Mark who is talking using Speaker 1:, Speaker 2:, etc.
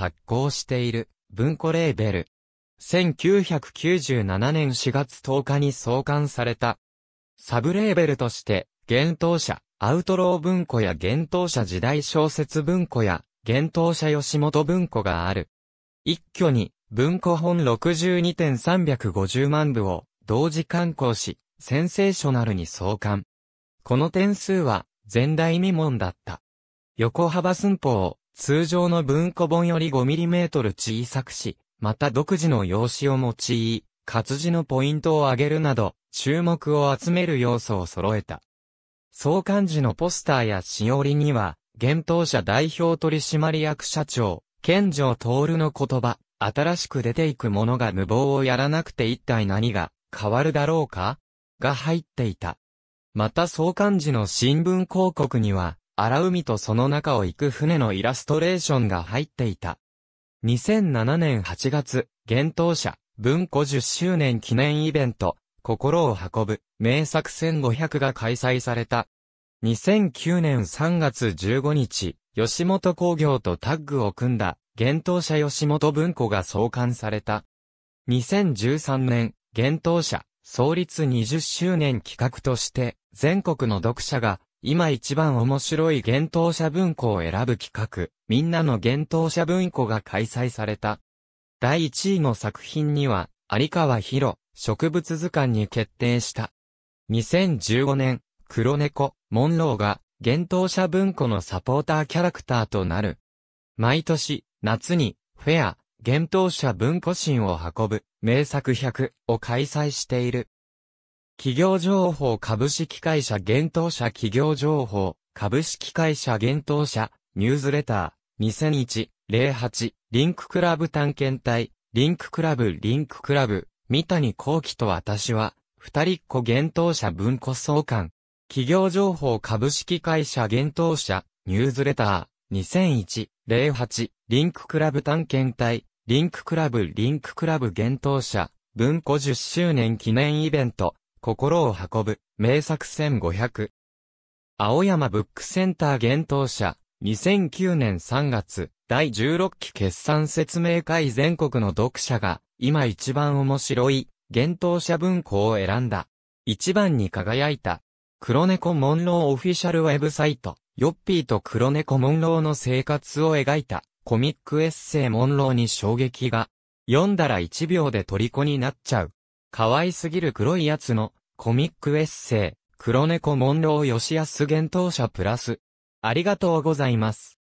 Speaker 1: 発行している文庫レーベル。1997年4月10日に創刊された。サブレーベルとして、幻冬者、アウトロー文庫や幻冬者時代小説文庫や、幻冬者吉本文庫がある。一挙に、文庫本62.350万部を、同時刊行し、センセーショナルに創刊。この点数は、前代未聞だった。横幅寸法通常の文庫本より 5mm 小さくし、また独自の用紙を用い、活字のポイントを上げるなど、注目を集める要素を揃えた。創刊時のポスターやしおりには、現当社代表取締役社長、健城徹の言葉、新しく出ていくものが無謀をやらなくて一体何が変わるだろうかが入っていた。また創刊時の新聞広告には、荒海とその中を行く船のイラストレーションが入っていた。2007年8月、厳冬者、文庫10周年記念イベント、心を運ぶ、名作1500が開催された。2009年3月15日、吉本工業とタッグを組んだ、厳冬者吉本文庫が創刊された。2013年、厳冬者、創立20周年企画として、全国の読者が今一番面白い幻冬者文庫を選ぶ企画、みんなの幻冬者文庫が開催された。第1位の作品には、有川博、植物図鑑に決定した。2015年、黒猫、モンローが、幻冬者文庫のサポーターキャラクターとなる。毎年、夏に、フェア、幻冬者文庫心を運ぶ、名作100を開催している。企業情報株式会社現当社企業情報株式会社現当社ニュースレター2001-08リンククラブ探検隊リンククラブリンククラブ三谷幸喜と私は二人っ子現当社文庫総監企業情報株式会社現当社ニュースレター2001-08リンククラブ探検隊リンククラブリンククラブ現当社文庫10周年記念イベント心を運ぶ、名作1500。青山ブックセンター厳冬社、2009年3月、第16期決算説明会全国の読者が、今一番面白い、厳冬社文庫を選んだ。一番に輝いた。黒猫モンローオフィシャルウェブサイト、ヨッピーと黒猫モンローの生活を描いた、コミックエッセイモンローに衝撃が、読んだら1秒で虜になっちゃう。可愛すぎる黒いやつの、コミックエッセイ、黒猫モンロー吉安幻冬者プラス。ありがとうございます。